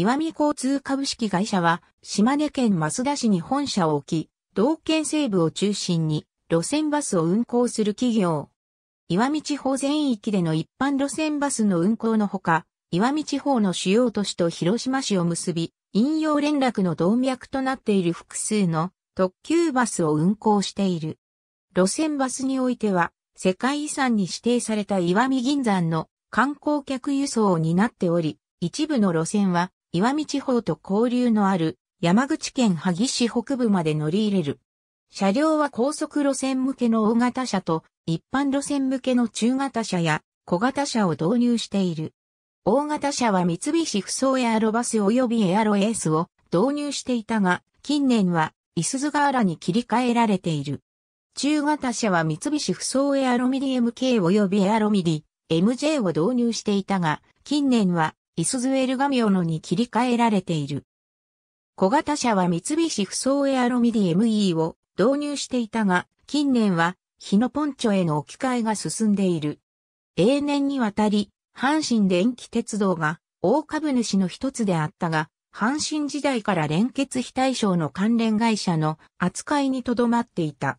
岩見交通株式会社は、島根県益田市に本社を置き、道県西部を中心に、路線バスを運行する企業。岩見地方全域での一般路線バスの運行のほか、岩見地方の主要都市と広島市を結び、引用連絡の動脈となっている複数の特急バスを運行している。路線バスにおいては、世界遺産に指定された岩見銀山の観光客輸送を担っており、一部の路線は岩見地方と交流のある山口県萩市北部まで乗り入れる。車両は高速路線向けの大型車と一般路線向けの中型車や小型車を導入している。大型車は三菱不走エアロバス及びエアロエースを導入していたが、近年は、イスズガーラに切り替えられている。中型車は三菱不走エアロミディ MK 及びエアロミディ MJ を導入していたが、近年はイスズエルガミオノに切り替えられている。小型車は三菱不走エアロミディ ME を導入していたが、近年は日野ポンチョへの置き換えが進んでいる。永年にわたり、阪神電気鉄道が大株主の一つであったが、阪神時代から連結非対象の関連会社の扱いにとどまっていた。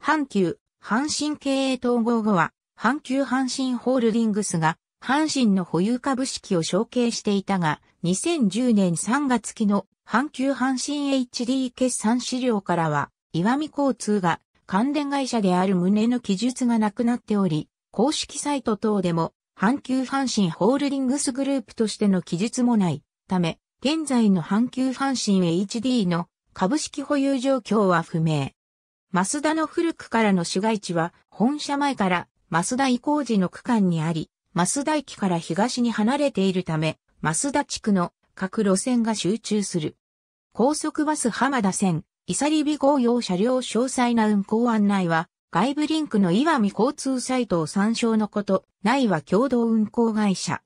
阪急、阪神経営統合後は、阪急阪神ホールディングスが阪神の保有株式を承継していたが、2010年3月期の阪急阪神 HD 決算資料からは、岩見交通が関連会社である旨の記述がなくなっており、公式サイト等でも、阪急阪神ホールディングスグループとしての記述もないため、現在の阪急阪神 HD の株式保有状況は不明。増田の古くからの市街地は本社前から増田移行時の区間にあり、増田駅から東に離れているため、増田地区の各路線が集中する。高速バス浜田線、イサリビ号用車両詳細な運行案内は、外部リンクの岩見交通サイトを参照のこと、内は共同運行会社。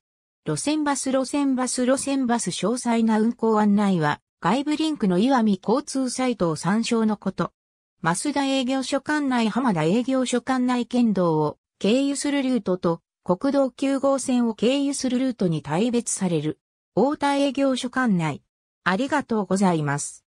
路線バス路線バス路線バス詳細な運行案内は、外部リンクの岩見交通サイトを参照のこと。増田営業所管内浜田営業所管内県道を経由するルートと国道9号線を経由するルートに大別される。太田営業所管内。ありがとうございます。